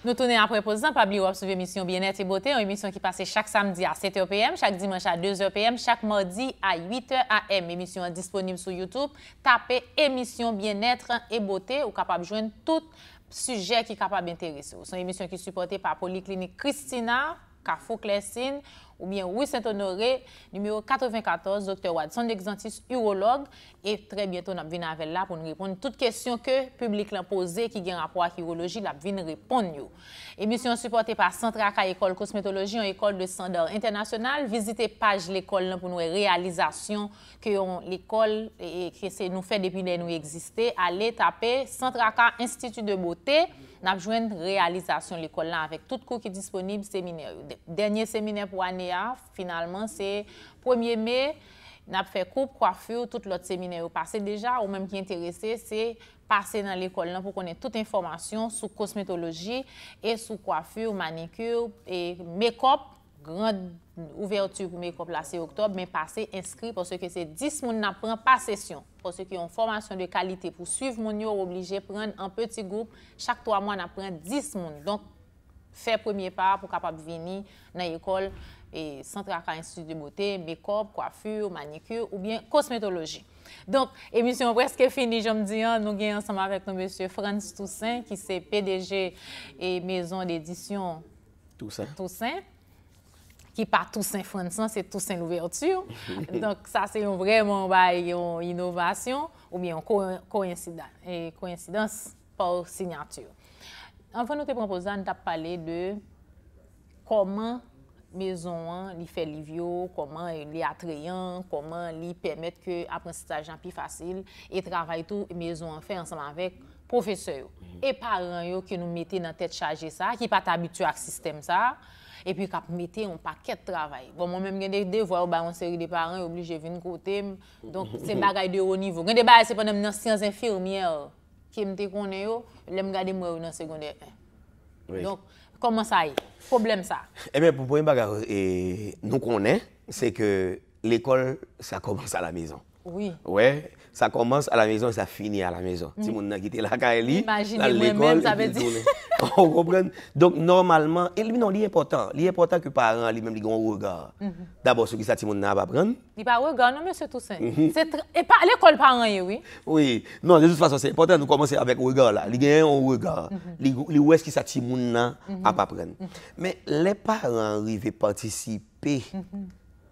Nous tournons après présent, pas oublier l'émission Bien-être et Beauté, une émission qui passe chaque samedi à 7h PM, chaque dimanche à 2h PM, chaque mardi à 8h AM. Émission disponible sur YouTube. Tapez émission Bien-être et Beauté, ou capable de joindre tout sujet qui est capable d'intéresser. C'est une émission qui est supportée par Polyclinique Christina, Fouklesin ou mien Ouïe Saint-Honoré numéro 94 Dr. Watson, ex-antiste urolog et très bientôt na bvin avèl la pou nou ripond tout question ke publik lan pose ki gen rapor ak urologi, la bvin ripond nou Emisyon supporte pa Santraka Ecole Cosmetologie, yon ekol de sandor internasyonal, vizite page l'ekol lan pou nou e realizasyon ke yon l'ekol e kese nou fe depine nou existé, ale tapé Santraka Institut de Beauté Nap jwen realizasyon l'ekol la avèk. Tout kou ki disponib seminer. Dernye seminer pou ane a, finalman, se 1e me, nap fe kou, kouafu, tout lot seminer. Ou pase deja, ou menm ki enterese, se pase nan l'ekol la pou konen tout informasyon sou kosmetologi e sou kouafu, manikur, e mekop, grand ouvertu pou Mekop la 6 Oktob, men pase inskri pou seke se 10 moun nan pran pa sesyon. Po seke yon formasyon de kalite pou suiv moun yo, ou obligye pran an peti goup, chak 3 moun nan pran 10 moun. Don, fe premier pa pou kapap vini nan ekol e sentra ka institut de beauté, Mekop, kwafur, manikur, ou bien kosmetologi. Don, emisyon weske fini jom diyan, nou gen ansama vek nou monsye Frans Toussaint, ki se PDG e mezon dedisyon Toussaint. ki pa tou sen fwansan, se tou sen l'ouverture. [laughs] Donk sa se yon vreman bay yon inovasyon, ou mi yon koyensidan, koyensidan por sinyature. An fwa nou te propozan tap pale de koman mezon an li felivyo, koman li atreyan, koman li pemet ke aprensit ajan pi fasil, e travay tou mezon an fe ansaman vek profeseyo. Mm-hmm. E paran yo ke nou mette nan tet chaje sa, ki pat abitua ak sistem sa, epi kapmete yon paket travay. Bon, mwen mwen mwen mwen mwen, devan yon balanseri de paran, mm-hmm. yo blije vin kote m, donk se bagay de ho niveau. Mwen mwen mwen mwen, se panen mnen siyanz infirmier, kem te konnen yo, le mwen mwen mwen mwen mwen mwen. Donk, koman sa yi? Problem sa. Emen, eh pou pou mwen bagay, nou konnen, se ke l'ekol, sa komans a la mizan. Oui. Wè, e l'ikon, ça commence à la maison et ça finit à la maison. Si mm. mon a quitté la carrière, à l'école, [laughs] on comprend. Donc normalement, et lui non, il est important, il est important que parents lui même les grands un regard. Mm-hmm. D'abord ce qui ça si mon a pas prendre. Il pas regard non monsieur Toussaint. Mm-hmm. C'est et pas l'école parents eh, oui. Oui, non, de toute façon, c'est important de commencer avec le regard là. Il a un regard. Il où est-ce qui ça si mm-hmm. pas prendre. Mais les parents arrivent participer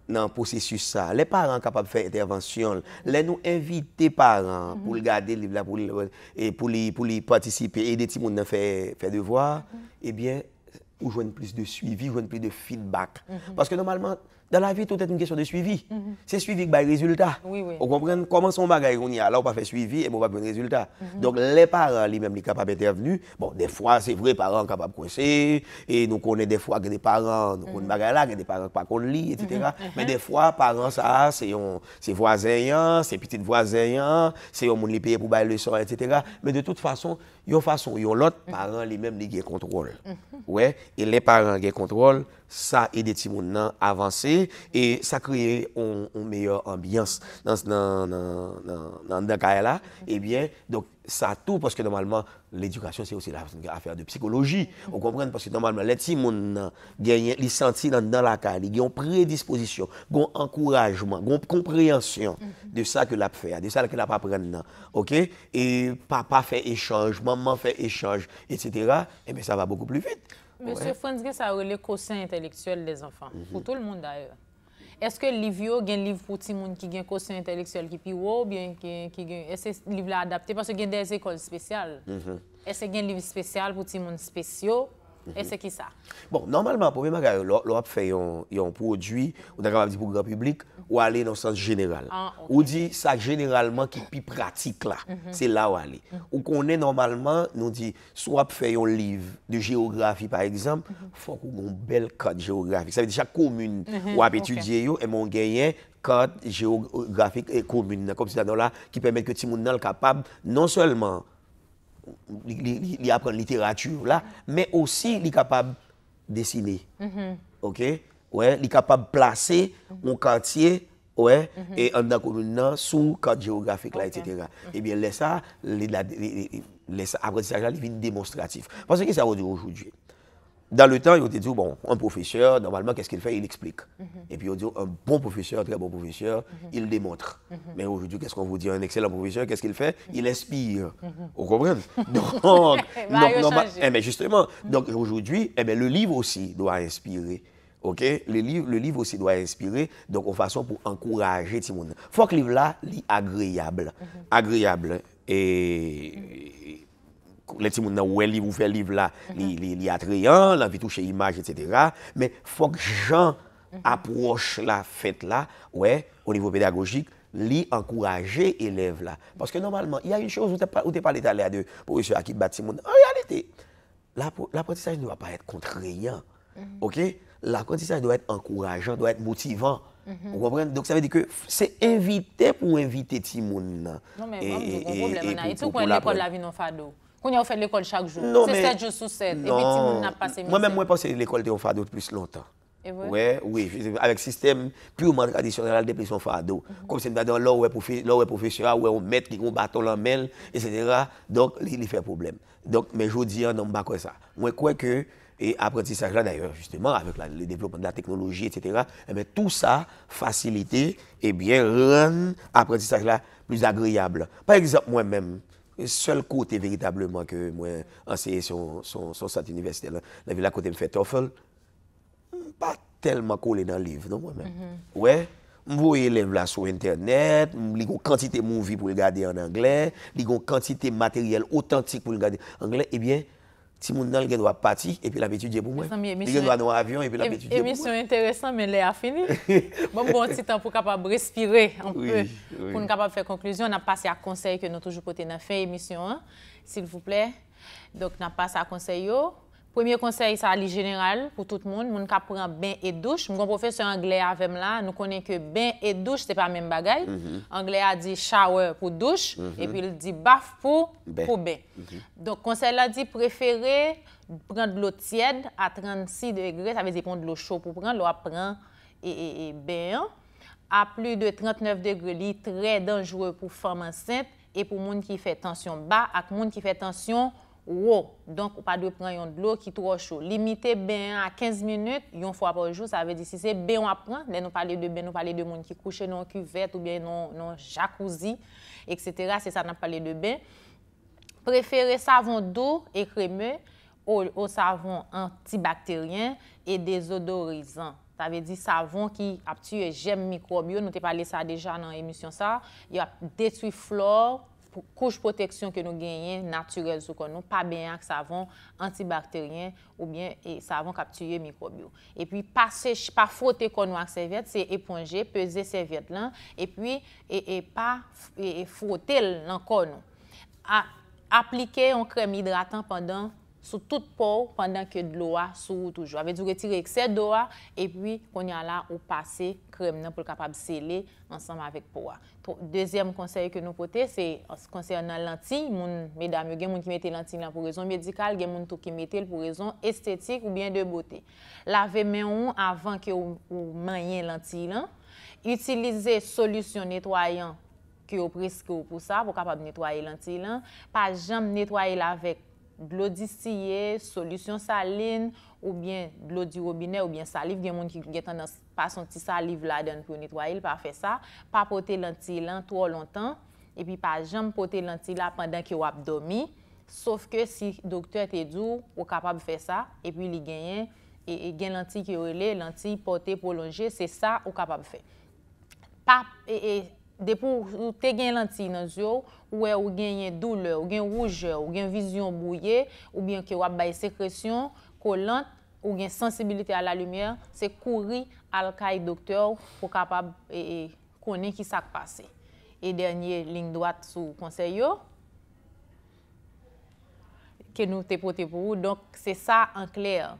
dans le processus ça. Les parents capables de faire intervention, les nous inviter parents pour garder les pour et pour les pour participer et les petits monde à faire faire devoir, eh bien ou joindre plus de suivi, joindre plus de feedback. Mhm. Parce que normalement dans la vie, tout est une question de suivi. Mhm. C'est suivi qui bah, résultat. on oui. Vous comprenez comment son bagage on y a là, on pas fait suivi et on pas fait résultat. Mhm. Donc les parents lui-même, les capables d'intervenir. Bon, des fois, c'est vrai, parents capables de coincer. Et nous connaissons des fois que des parents, nous connaissons mhm. bagage là, que des parents pas qu'on lit, etc. Mais des fois, parents, ça, c'est c'est voisin, c'est petit voisin, c'est monde les payer pour bailler le sort, etc. Mais de toute façon, une façon, une l'autre, parents lui mêmes ils ont contrôle. Ouais, et les parents ont contrôle sa e deti moun nan avanse e sa kreye yon meyo ambyans nan den kaje la. Ebyen, eh sa tou, poske normalman, l'edukasyon se ou se la afer de psikoloji. Ou kompren, poske normalman, leti moun nan, genyen li santi nan dan la kaje, li genyon predisposisyon, genyon ankourajman, genyon kompreyansyon de sa ke la pfe, de sa ke la pa prenen nan. Ok? E papa fe echange, maman fe echange, et cetera, ebyen eh sa va beaucoup plus vite. Monsieur Franz, ça a le quotient intellectuel des enfants, mhm. pour tout le monde d'ailleurs. Est-ce que Livio a un livre pour tout le monde qui a un quotient intellectuel qui est ou bien qui gagne Est-ce que livre là adapté parce qu'il y a des écoles spéciales mhm. Est-ce qu'il y a un livre spécial pour tout le monde spéciaux et c'est qui ça? Bon, normalement, pour les gens fait un produit, ou d'après on pour le grand public, ou aller dans le sens général. Ah, on Ou dit ça généralement qui est plus pratique là. Mhm. C'est là où aller. Mhm. Ou qu'on est normalement, nous dit, soit on fait un livre de géographie par exemple, il mhm. faut qu'on ait un bel code géographique. Ça veut dire que chaque commune ou où on et mon gagné code géographique euh, et commune, comme ça, là, qui permet que tout le monde soit capable, non seulement il apprend littérature là, mais aussi il est capable de dessiner. Mm-hmm. OK Ouais, il est capable de placer un quartier ouais, mm-hmm. e et en dans commune sous carte géographique là etc. Eh et bien là ça les, les, là il démonstratif. Parce que ça veut dire aujourd'hui dans le temps, ils ont dit, bon, un professeur, normalement, qu'est-ce qu'il fait Il explique. Mhm. Et puis, on dit, un bon professeur, très bon professeur, mhm. il démontre. Mhm. Mais aujourd'hui, qu'est-ce qu'on vous dit Un excellent professeur, qu'est-ce qu'il fait Il inspire. Vous comprenez Donc, [laughs] mais eh ben, justement, donc aujourd'hui, eh ben, le livre aussi doit inspirer. OK le livre, le livre aussi doit inspirer, donc, en façon pour encourager tout le monde. faut que le livre-là, agréable. Agréable. Et Le ti moun nan wè liv ou fè liv la, mhm. li atreyan, lan vi touche imaj, etc. Men fòk jan mhm. aproche la fèt la, wè, o nivou pedagogik, li ankoraje elev la. Pòske normalman, y a yon chòz ou te pale talè a dè, pou yon sè akit bat ti moun nan. En realite, l'apotisaj nou va pa et kontreyan, ok? L'apotisaj nou va et ankorajan, nou va et motivan, ou kompren? Donk sa ve di ke, se envite pou envite ti moun nan. Non men, wè, wè, wè, wè, wè, wè, wè, wè, wè, wè, wè, wè, wè, wè, wè, wè, wè, y a fait l'école chaque jour. C'est 7 jours sur 7. Non. Moi-même, moi, je pense que l'école fardeau fado plus longtemps. Ouais, oui, avec système purement traditionnel de pression fado. Mhm. Comme c'est dans avons l'or professeur, où on met qui a un bâton dans main, etc. Donc, il fait problème. Donc, mais je dis, non, pas quoi ça. Moi, crois que, et apprentissage là d'ailleurs, justement, avec le développement de la technologie, etc., eh tout ça facilite, et eh bien, rend l'apprentissage là plus agréable. Par exemple, moi-même, Sele kote veritableman ke mwen anseyye son sati universite, nan vi la kote mwen fè Toffol, mwen pa telman kole nan liv, non mwen mè. Mm-hmm. Ouè, mwen mwoye lèm vla sou internet, mwen ligon kantite moun vi pou lè gade an Anglè, ligon kantite materyel otantik pou lè gade Anglè, ebyen, eh si moun nan gen wap pati, epi la metu dje pou mwen. Emi, emisyon... Gen wap nou avyon, epi la metu dje pou mwen. Emi, emisyon interesan, men le a fini. [laughs] Bon, bon, ti tan pou kapab respire, an pe, pou nou kapab fe konklyon, nan pase a konsey ke nou toujou pote, nan fe emisyon an, sil pou ple, dok nan pase a konsey yo, Premye konsey sa li jeneral pou tout moun, moun ka pran ben et douche. Mwen kon profese angle avèm la, nou konen ke ben et douche, se pa men bagay. Mhm. Angle a di shower pou douche, mhm. epi li di baf pou ben. Mhm. Don konsey la di preferè, pran d'lou tièd a 36 degrè, sa ve zepon d'lou chou pou pran, lò a pran e ben. A plu de 39 degrè li, tre dangjouè pou fèm ansènt, e pou moun ki fè tansyon ba, ak moun ki fè tansyon ou. Wou, donk ou pa dwe pran yon dlo ki tro chou. Limite ben a 15 minute, yon fwa pa jou, sa ve di si se ben wap pran, ne nou pale de ben, nou pale de moun ki kouche non ku vet ou ben non jacuzzi, et cetera, se sa nan pale de ben. Prefere savon d'o, ekreme, ou savon antibakteryen, e dezodorizan. Sa ve di savon ki apti yon jem mikrobyo, nou te pale sa deja nan emisyon sa, yon detuiflor, kouch poteksyon ke nou genyen naturel sou kon nou, pa beyan ak savon antibakteryen ou bien savon kapturye mikrobio. E pi pa frote kon nou ak servet, se eponje, peze servet lan, e pi e pa frote lankon nou. Aplike yon krem idratan pandan, sou tout pou, pandan ke de lo a, sou toujou. Avedi ou retire ekse do a, e pi pon yala ou pase krem nan, pou l kapab sele ansam avik pou a. Dezyem konseye ke nou pote, se konseye nan lantil, moun medamy gen moun ki metel lantil nan, pou rezon medikal, gen moun tou ki metel, pou rezon estetik ou bien de bote. Lave men ou, avan ke ou mayen lantil nan, utilize solusyon netwayan, ki ou preske ou pou sa, pou kapab netwaye lantil nan, pa jam netwaye lavek, blodi siye, solusyon saline, oubyen blodi robine, oubyen salive, gen moun ki gen tan nan pason ti salive la den pou nitwa il pa fe sa, pa pote lanti lan tou an lontan, epi pa jam pote lanti la pandan ki wap domi, sof ke si doktor te djou, ou kapab fe sa, epi li e, e gen yon, gen lanti ki yo le, lanti pote pou lonje, se sa ou kapab fe. Pa... E, Depo ou te gen lantil nan zyo, ou e ou gen yon doule, ou gen rouge, ou gen vizyon bouye, ou byen ki wap baye sekresyon, ko lant ou gen sensibilite a la lumiye, se kouri al kaj doktor pou kapab e, e, konen ki sak pase. E dernyen lin doat sou konseyo. Ke nou te pote pou ou, donk se sa an kler,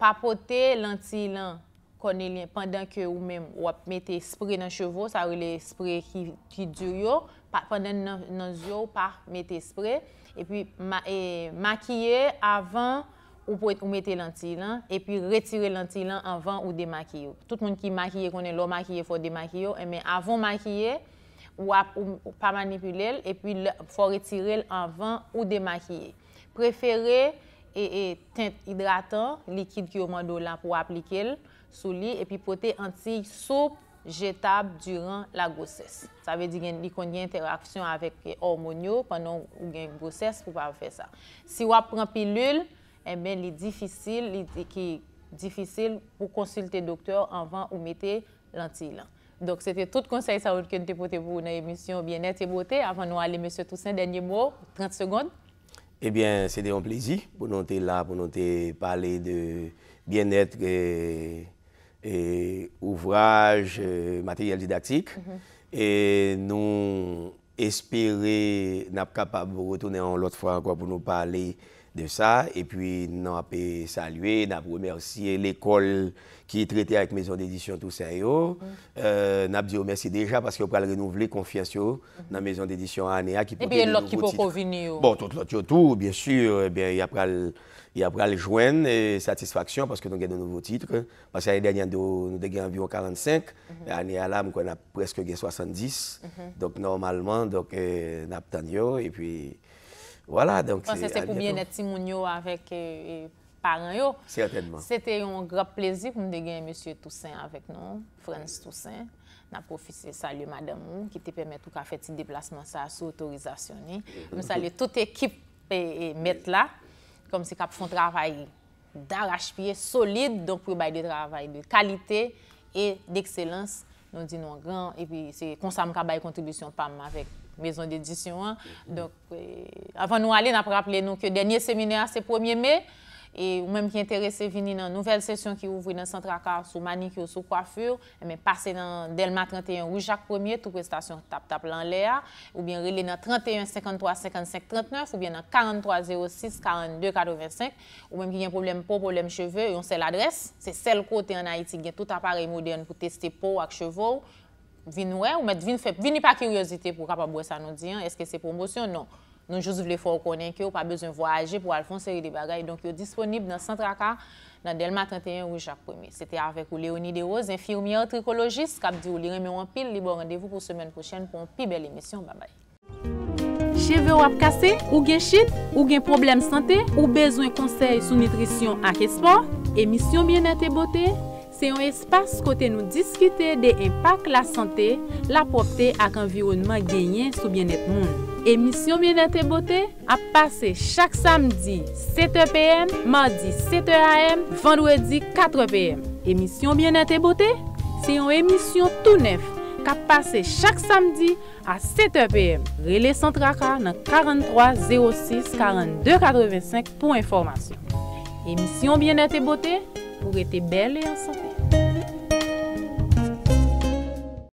pa pote lantil an. pandan ke ou men wap mette sprey nan chevo, sa ou le sprey ki djou yo, pandan nan zyo ou pa mette sprey, e pi makye avan ou mette lantilan, e pi retire lantilan avan ou demakye yo. Tout moun ki makye konen lo makye, fwa demakye yo, e men avon makye, wap ou pa manipule el, e pi fwa retire el avan ou demakye. Prefere e tint hidratan, likid ki yo mando la pou aplike el, sou li epi pote anti soup jetab duran la goses. Sa ve di gen li kon gen interaksyon avek hormonyo panon ou gen goses pou pa fe sa. Si wap pran pilul, e eh men li difisil pou konsilte doktor anvan ou mette lanti lan. Dok se te tout konsey sa wot ken te pote pou nan emisyon Bien etre et beauté. Avan nou ale, M. Toussaint, denye mwo, 30 segonde. Ebyen, se de yon plezi pou non te la, pou non te pale de bien etre et et ouvrages, e, matériel didactique. Mhm. Et nous espérer nous capable de retourner l'autre fois encore pour nous parler de ça. Et puis, nous avons salué, nous avons remercié l'école qui est traitée avec Maison d'édition Toussaint. Mm nous avons dit merci déjà parce qu'on renouvelé renouveler confiance mhm. dans la Maison d'édition Anéa. Qui et eh bien, l'autre qui peut revenir. Bon, tout le tout, bien sûr. Eh bien, il y a Y apre al jwen e eh, satisfaksyon paske nou gen nou nouvo titre. Paske anè dènyan nou de gen anvyon 45, anè alam kon ap preske gen 70. Dok normalman, dok nap tan yo, et pi wala. Pansè se pou bien eti moun yo avèk eh, eh, paran yo. Sète yon gra plezi pou nou de gen M. Toussaint avèk nou, Frans Toussaint, nap profise salye madame mou ki te pèmè tou ka fè ti deplasman sa sou otorizasyon ni. Mou salye tout ekip mèt la kom se kap fon travay daraj piye solide, donk pou bay de travay de kalite e dekselans. Non di nou an gran, e pi se konsanm ka bay kontribusyon pam avek mezon dedisyon an. Mm-hmm. Donk, euh, avan nou ale, nap raple nou ki denye seminer se 1e me, E ou menm ki enterese vini nan nouvel sesyon ki ouvri nan sentra ka sou manikyo, sou kwafur, eme pase nan Delma 31 ou Jacques 1er, tou prestasyon tap tap lan le a, ou bien rele nan 31, 53, 55, 39, ou bien nan 43, 06, 42, 85, ou menm ki gen problem pou problem cheve, yon sel adres, se sel kote an Haiti gen tout apare modern pou teste pou ak chevou, vini ou e, ou menm vini pa kyriosite pou kapabwe sa nou diyan, eske se promosyon, non. Nou jous vle fò konen kyo, pa bezon voyaje pou alfon seri di bagay Donk yo disponib nan Santra Ka, nan Delma 31 ou Jacques 1 Sete avek ou Leonie De Rose, infirmier, trikologiste, kap di ou li reme wampil Li bon randevou pou semen kouchen pou an pi bel emisyon, babay Cheve wap kase, ou gen chit, ou gen problem sante Ou bezon konsey sou nitrisyon ak espo, emisyon bien ete bote Se yon espase kote nou diskite de empak la sante La popte ak environman genyen sou bien ete moun Emisyon Biennete Bote a pase chak samdi 7 pm, mandi 7 am, vendwedi 4 pm. Emisyon Biennete Bote se yon emisyon tou nef ka pase chak samdi a 7 pm. Rele sentra ka nan 4306-4285 pou informasyon. Emisyon Biennete Bote pou rete bel e ansante.